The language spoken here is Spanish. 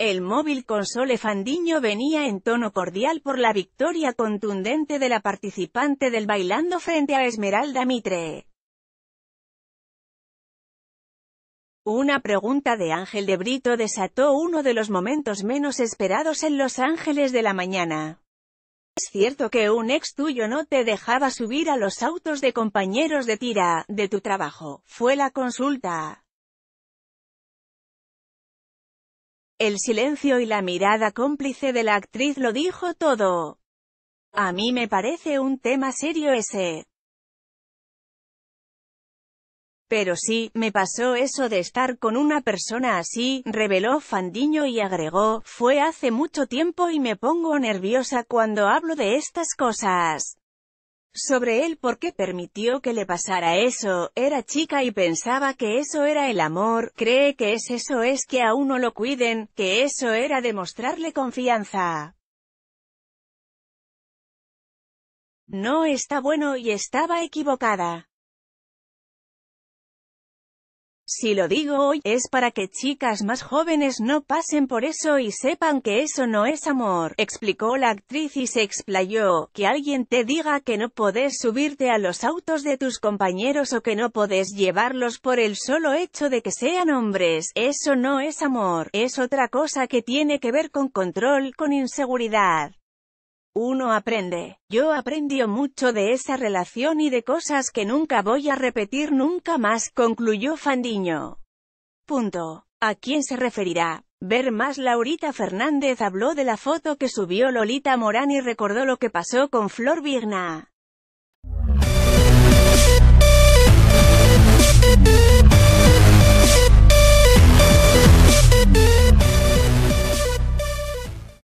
El móvil console Fandiño venía en tono cordial por la victoria contundente de la participante del bailando frente a Esmeralda Mitre. Una pregunta de Ángel de Brito desató uno de los momentos menos esperados en Los Ángeles de la mañana. Es cierto que un ex tuyo no te dejaba subir a los autos de compañeros de tira, de tu trabajo, fue la consulta. El silencio y la mirada cómplice de la actriz lo dijo todo. A mí me parece un tema serio ese. Pero sí, me pasó eso de estar con una persona así, reveló Fandiño y agregó, fue hace mucho tiempo y me pongo nerviosa cuando hablo de estas cosas sobre él por qué permitió que le pasara eso, era chica y pensaba que eso era el amor, cree que es eso es que a uno lo cuiden, que eso era demostrarle confianza. No está bueno y estaba equivocada. Si lo digo hoy, es para que chicas más jóvenes no pasen por eso y sepan que eso no es amor, explicó la actriz y se explayó, que alguien te diga que no podés subirte a los autos de tus compañeros o que no podés llevarlos por el solo hecho de que sean hombres, eso no es amor, es otra cosa que tiene que ver con control, con inseguridad. Uno aprende. Yo aprendió mucho de esa relación y de cosas que nunca voy a repetir nunca más, concluyó Fandiño. Punto. ¿A quién se referirá? Ver más Laurita Fernández habló de la foto que subió Lolita Morán y recordó lo que pasó con Flor Virna.